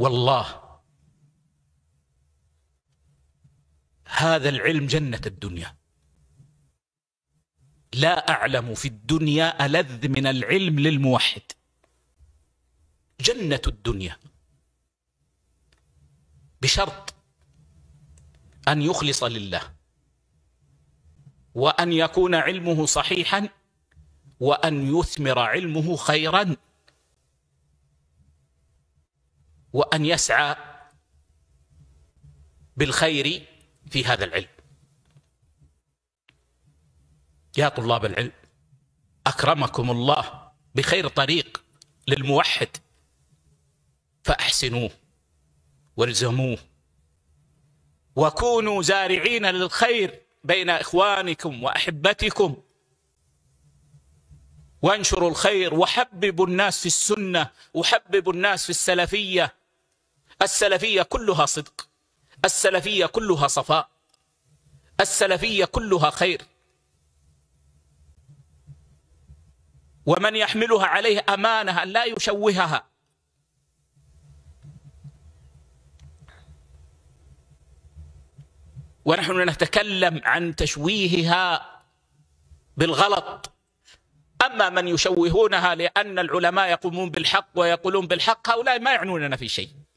والله هذا العلم جنة الدنيا لا أعلم في الدنيا ألذ من العلم للموحد جنة الدنيا بشرط أن يخلص لله وأن يكون علمه صحيحا وأن يثمر علمه خيرا وأن يسعى بالخير في هذا العلم يا طلاب العلم أكرمكم الله بخير طريق للموحد فأحسنوه والزموه وكونوا زارعين للخير بين إخوانكم وأحبتكم وانشروا الخير وحببوا الناس في السنة وحببوا الناس في السلفية السلفية كلها صدق السلفية كلها صفاء السلفية كلها خير ومن يحملها عليه أمانة أن لا يشوهها ونحن نتكلم عن تشويهها بالغلط أما من يشوهونها لأن العلماء يقومون بالحق ويقولون بالحق هؤلاء ما يعنوننا في شيء